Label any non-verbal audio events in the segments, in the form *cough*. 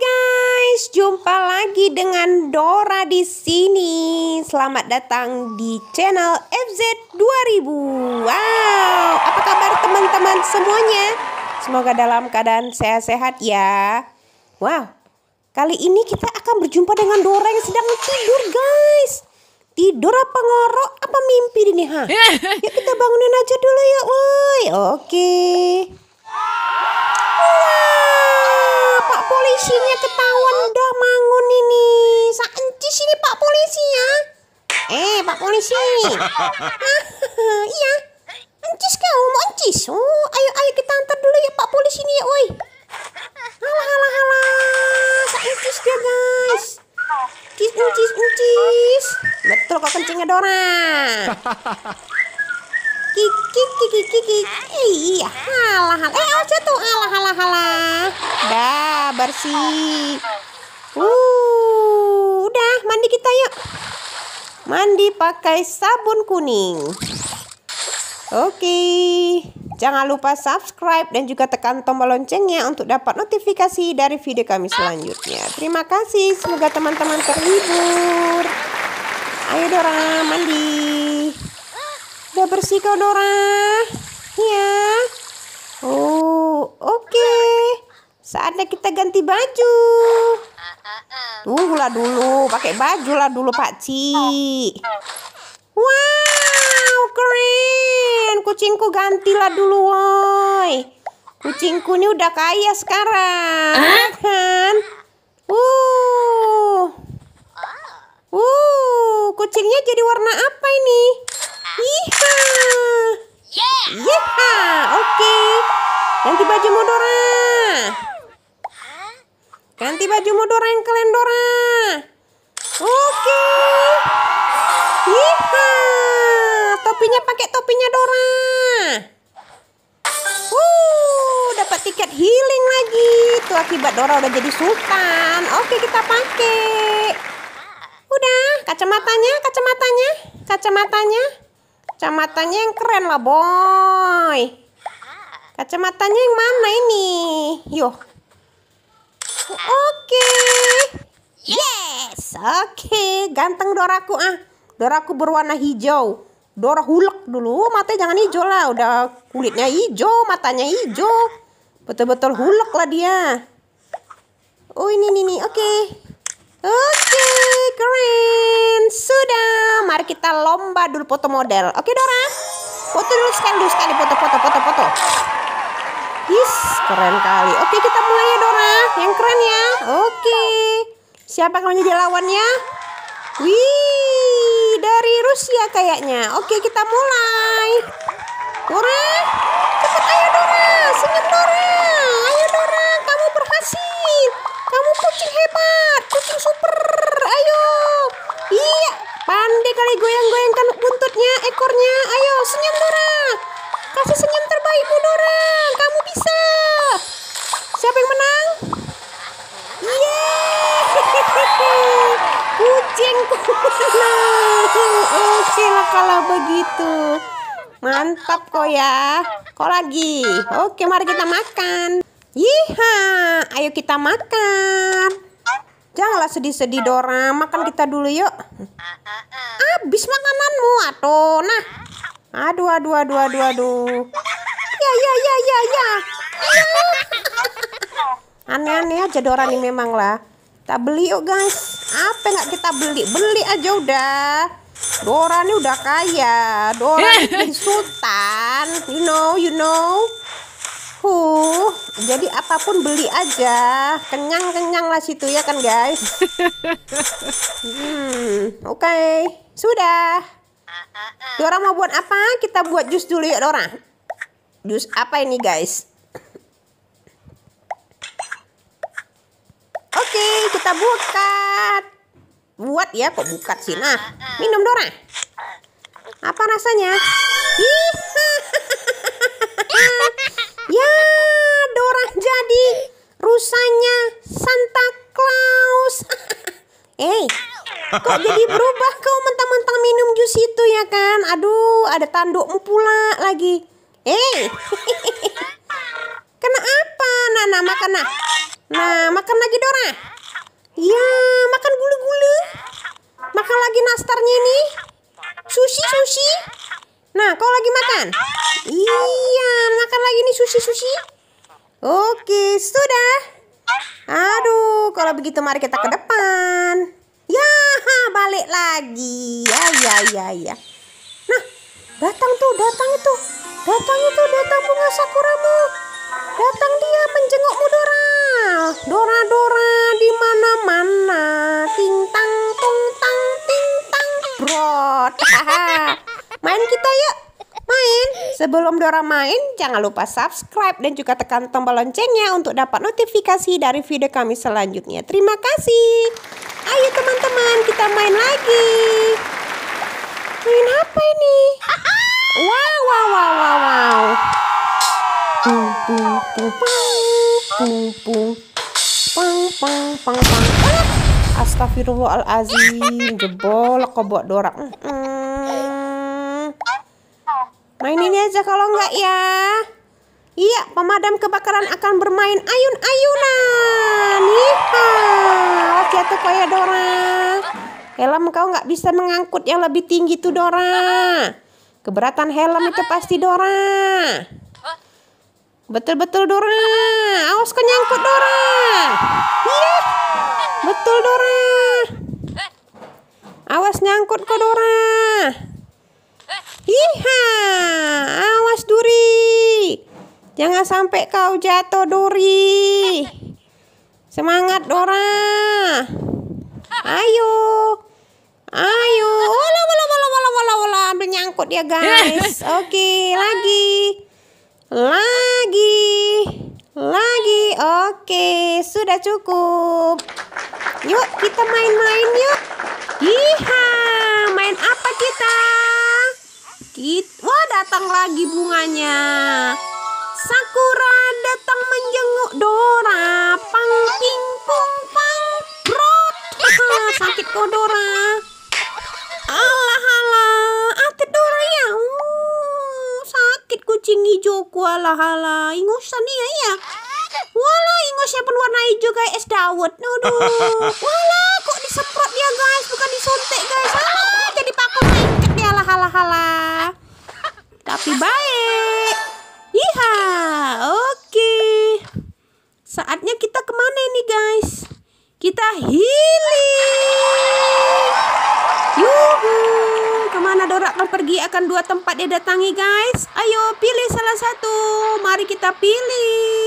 guys, jumpa lagi dengan Dora di sini. Selamat datang di channel FZ 2000. Wow, apa kabar teman-teman semuanya? Semoga dalam keadaan sehat-sehat ya. Wow, kali ini kita akan berjumpa dengan Dora yang sedang tidur guys. Tidur apa ngorok apa mimpi ini ha? *laughs* Ya kita bangunin aja dulu ya. woi. Oke. Okay. Pak Polisi. *laughs* iya. Ancis kau, mau ancis. Oh, ayo ayo kita antar dulu ya Pak Polisi ini ya, woi. Halah halah halah. Ancis dia, guys. encis encis encis Betul kok kencingnya Dora. Kiki, *laughs* kiki, kiki. Eh, iya, halah halah. Eh, aja tuh halah halah halah. Dah, bersih. Uh, udah mandi kita yuk mandi pakai sabun kuning. Oke, jangan lupa subscribe dan juga tekan tombol loncengnya untuk dapat notifikasi dari video kami selanjutnya. Terima kasih, semoga teman-teman terhibur. Ayo Dora, mandi. Udah bersih kau Dora? Iya. Oh, oke. Okay. Saatnya kita ganti baju. Tunggulah lah dulu, pakai baju lah dulu Pak Ci. Wow, keren. Kucingku gantilah dulu, woi. Kucingku ini udah kaya sekarang, huh? kan? Uh. Uh, kucingnya jadi warna apa ini? Iha. Yeah. Iha, oke. Okay. Ganti baju Modora. Ganti baju bajumu yang kalian Dora. Oke. Iya. Topinya pakai topinya Dora. Uh, dapat tiket healing lagi. Itu akibat Dora udah jadi sultan. Oke, kita pakai. Udah, kacamatanya, kacamatanya, kacamatanya. Kacamatanya yang keren lah, boy. Kacamatanya yang mana ini? Yuk. Oke. Yes. Oke, okay. ganteng doraku ah. Doraku berwarna hijau. Dora hulek dulu, matanya jangan hijau lah. Udah kulitnya hijau, matanya hijau. Betul-betul hulek lah dia. Oh ini nih nih, oke. Okay. Oke, okay, keren. Sudah, mari kita lomba dulu foto model. Oke okay, Dora, foto dulu sekali dulu sekali foto foto foto foto. Is keren kali. Oke, kita mulai ya Dora. Yang keren ya. Oke. Siapa yang menjadi lawannya? Wih, dari Rusia kayaknya. Oke, kita mulai. Dora, cepat ayo Dora, senyum Dora. Ayo Dora, kamu berhasil. Kamu kucing hebat, kucing super. Ayo. Iya, pandai kali goyang-goyangkan buntutnya, ekornya. Ayo, senyum Mantap kok ya. Kok lagi? Oke, mari kita makan. Iya, ayo kita makan. Janganlah sedih-sedih Dora, makan kita dulu yuk. Habis makananmu, atuh. Nah. Aduh, aduh, aduh, aduh, aduh. Ya, ya, ya, ya, ya. Aneh-aneh aja Dora nih memang lah. Kita beli yuk guys. Apa nggak kita beli? Beli aja udah. Dora ini udah kaya Dora *laughs* ini sultan you know you know huh jadi apapun beli aja kenyang kenyang lah situ ya kan guys *laughs* hmm oke okay. sudah Dora mau buat apa kita buat jus dulu ya Dora jus apa ini guys oke okay, kita buka Buat ya, kok buka sih. Nah, minum Dora. Apa rasanya? ya, Dora jadi rusanya Santa Claus. *laughs* eh, kok jadi berubah kau mentang-mentang minum jus itu ya kan? Aduh, ada tandukmu pula lagi. Eh, *laughs* kena apa? Nana makan nah. Nah, makan lagi Dora. Iya, makan gula-gula. Makan lagi nastarnya ini. Sushi, sushi. Nah, kau lagi makan? Iya, makan lagi nih sushi, sushi. Oke, sudah. Aduh, kalau begitu mari kita ke depan. Ya, *laughs* balik lagi. Ya, ya, ya, ya. Nah, datang tuh, datang itu. Datang itu, datang bunga sakuramu. Datang dia menjengukmu Dora. Dora Dora di mana mana ting tang tung tang ting tang brot main kita yuk main sebelum Dora main jangan lupa subscribe dan juga tekan tombol loncengnya untuk dapat notifikasi dari video kami selanjutnya terima kasih ayo teman-teman kita main lagi main apa ini wow wow wow wow wow pum pum pum pum pum pang pang pang pang astagfirullahalazim jebol buat dorak main ini aja kalau enggak ya iya pemadam kebakaran akan bermain ayun-ayunan iya oke tuh ya Dora helm kau nggak bisa mengangkut yang lebih tinggi tuh Dora keberatan helm itu pasti Dora Betul-betul Dora. Awas kau nyangkut Dora. Iya. Betul Dora. Awas nyangkut kau Dora. Iha. Awas Duri. Jangan sampai kau jatuh Duri. Semangat Dora. Ayo. Ayo. Wala wala wala wala wala wala, Ambil nyangkut ya guys. Eh. Oke, okay, lagi. Lagi lagi, lagi. Oke, sudah cukup. Yuk, kita main-main yuk. Iya, main apa kita? Kita, wah datang lagi bunganya. Sakura datang menjenguk Dora. Pang ping pong pang brot. Sakit kau Dora. es dawet Aduh *laughs* Walah kok disemprot dia guys Bukan disuntik guys ah, Jadi paku lengket dia lah halah halah Tapi baik Iya. Oke okay. Saatnya kita kemana ini guys Kita healing Yuhu Kemana Dora akan pergi akan dua tempat dia datangi guys Ayo pilih salah satu Mari kita pilih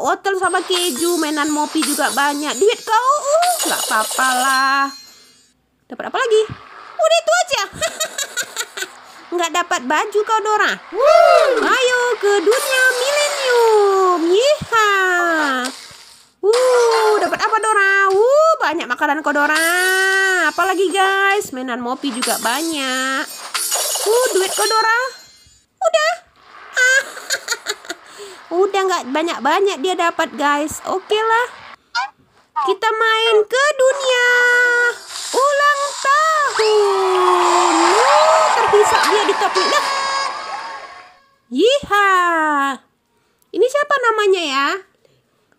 wortel sama keju mainan mopi juga banyak duit kau uh nggak apa-apa lah dapat apa lagi udah oh, itu aja *laughs* nggak dapat baju kau Dora ayo ke dunia milenium yiha uh dapat apa Dora uh banyak makanan kau Dora apalagi guys mainan mopi juga banyak uh duit kau Dora udah nggak banyak-banyak dia dapat guys oke okay lah kita main ke dunia ulang tahun oh, terpisah dia di topi nah. yiha ini siapa namanya ya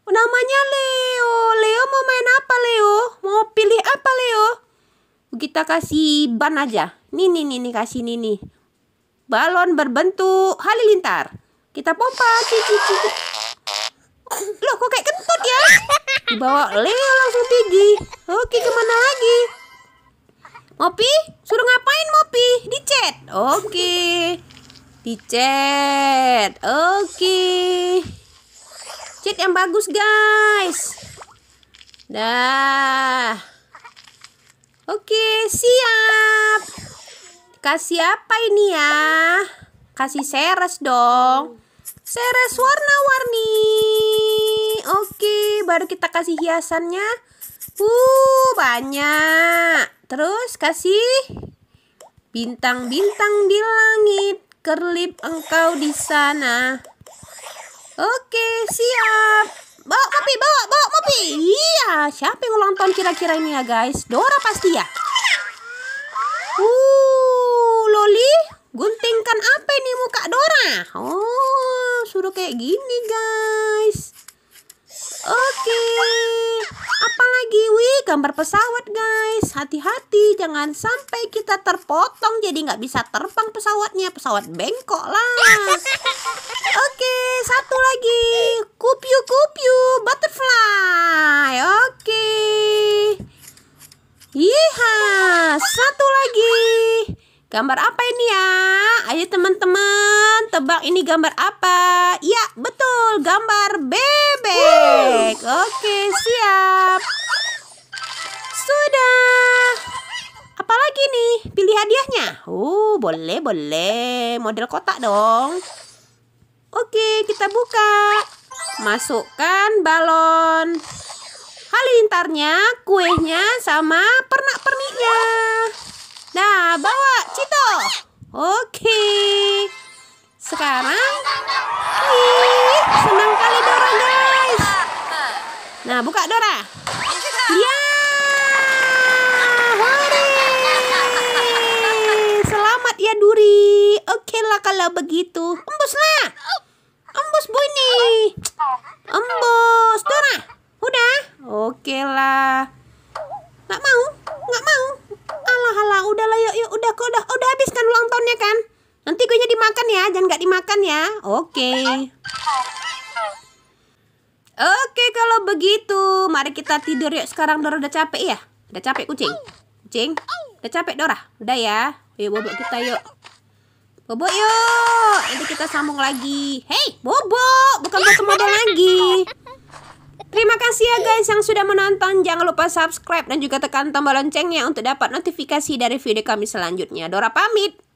namanya Leo Leo mau main apa Leo mau pilih apa Leo kita kasih ban aja nih nih, nih kasih nih nih balon berbentuk halilintar kita pompa. Cici, cici. Loh kok kayak kentut ya? Dibawa Leo langsung tinggi. Oke kemana lagi? Mopi, suruh ngapain Mopi? Dicet. Oke. dicet. Oke. Chat yang bagus guys. Dah. Oke, siap. Kasih apa ini ya? Kasih seres dong. Seres warna-warni. Oke, baru kita kasih hiasannya. Uh, banyak. Terus kasih bintang-bintang di langit. Kerlip engkau di sana. Oke, siap. Bawa kopi, bawa, bawa kopi. Iya, siapa yang ulang tahun kira-kira ini ya guys? Dora pasti ya. Uh, Loli, Guntingkan apa ini muka Dora? Oh, suruh kayak gini guys. Oke. Okay. Apalagi wih gambar pesawat guys. Hati-hati jangan sampai kita terpotong jadi nggak bisa terbang pesawatnya. Pesawat bengkok lah. Oke, okay, satu lagi. Kupyu kupyu butterfly. Oke. Okay. Iya, satu lagi. Gambar apa ini ya? Ayo teman-teman, tebak ini gambar apa? Ya, betul, gambar bebek. Oke, siap. Sudah. Apalagi nih? Pilih hadiahnya. Uh, boleh, boleh. Model kotak dong. Oke, kita buka. Masukkan balon. Halilintarnya, kuenya, sama pernak-perniknya. Nah, bawa Cito. Oke. Sekarang Ih, senang kali Dora, guys. Nah, buka Dora. Ya. Hore. Selamat ya Duri. Oke lah kalau begitu. Embus lah. Embus Bu, ini Embus. ya kan? Nanti kuenya dimakan ya, jangan nggak dimakan ya. Oke. Okay. Oke, okay, kalau begitu, mari kita tidur yuk. Sekarang Dora udah capek ya? Udah capek kucing? Kucing? Udah capek Dora? Udah ya. Yuk bobo kita yuk. bobo yuk. Nanti kita sambung lagi. Hei, bobo bukan batu modal lagi. Terima kasih ya guys yang sudah menonton. Jangan lupa subscribe dan juga tekan tombol loncengnya untuk dapat notifikasi dari video kami selanjutnya. Dora pamit.